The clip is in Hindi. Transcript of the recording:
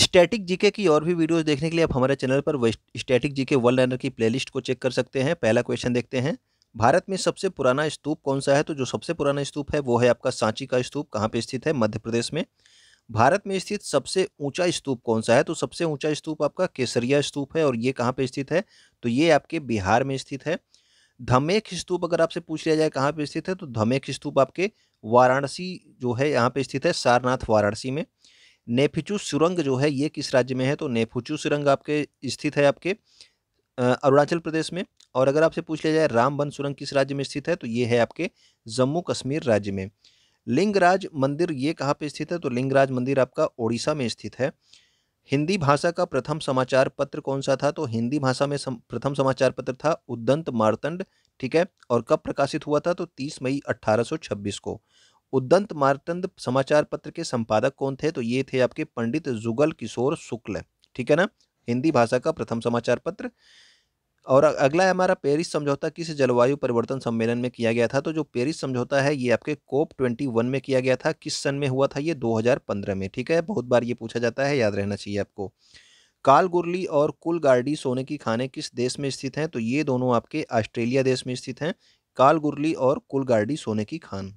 स्टैटिक जीके की और भी वीडियोस देखने के लिए आप हमारे चैनल पर स्टैटिक जीके वर्ल्ड लाइनर की प्लेलिस्ट को चेक कर सकते हैं पहला क्वेश्चन देखते हैं भारत में सबसे पुराना स्तूप कौन सा है तो जो सबसे पुराना स्तूप है वो है आपका सांची का स्तूप कहाँ पे स्थित है मध्य प्रदेश में भारत में स्थित सबसे ऊंचा स्तूप कौन सा है तो सबसे ऊंचा स्तूप आपका केसरिया स्तूप है और ये कहाँ पे स्थित है तो ये आपके बिहार में स्थित है धमेख स्तूप अगर आपसे पूछ लिया जाए कहाँ पे स्थित है तो धमेख स्तूप आपके वाराणसी जो है यहाँ पे स्थित है सारनाथ वाराणसी में नेफिचू सुरंग जो है ये किस राज्य में है तो नेफिचू सुरंग आपके स्थित है आपके अरुणाचल प्रदेश में और अगर आपसे पूछ लिया जाए रामबन सुरंग किस राज्य में स्थित है तो ये है आपके जम्मू कश्मीर राज्य में लिंगराज मंदिर ये कहाँ पे स्थित है तो लिंगराज मंदिर आपका ओडिशा में स्थित है हिंदी भाषा का प्रथम समाचार पत्र कौन सा था तो हिंदी भाषा में सम, प्रथम समाचार पत्र था उद्दंत मारतंड ठीक है और कब प्रकाशित हुआ था तो 30 मई 1826 को उद्दंत मारतंद समाचार पत्र के संपादक कौन थे तो ये थे आपके पंडित जुगल किशोर शुक्ल ठीक है ना हिंदी भाषा का प्रथम समाचार पत्र और अगला है हमारा पेरिस समझौता किस जलवायु परिवर्तन सम्मेलन में किया गया था तो जो पेरिस समझौता है ये आपके कोप ट्वेंटी वन में किया गया था किस सन में हुआ था ये 2015 में ठीक है बहुत बार ये पूछा जाता है याद रहना चाहिए आपको काल गुरली और कुल गार्डी सोने की खाने किस देश में स्थित हैं तो ये दोनों आपके ऑस्ट्रेलिया देश में स्थित हैं काल गुरली और कुल गार्डी सोने की खान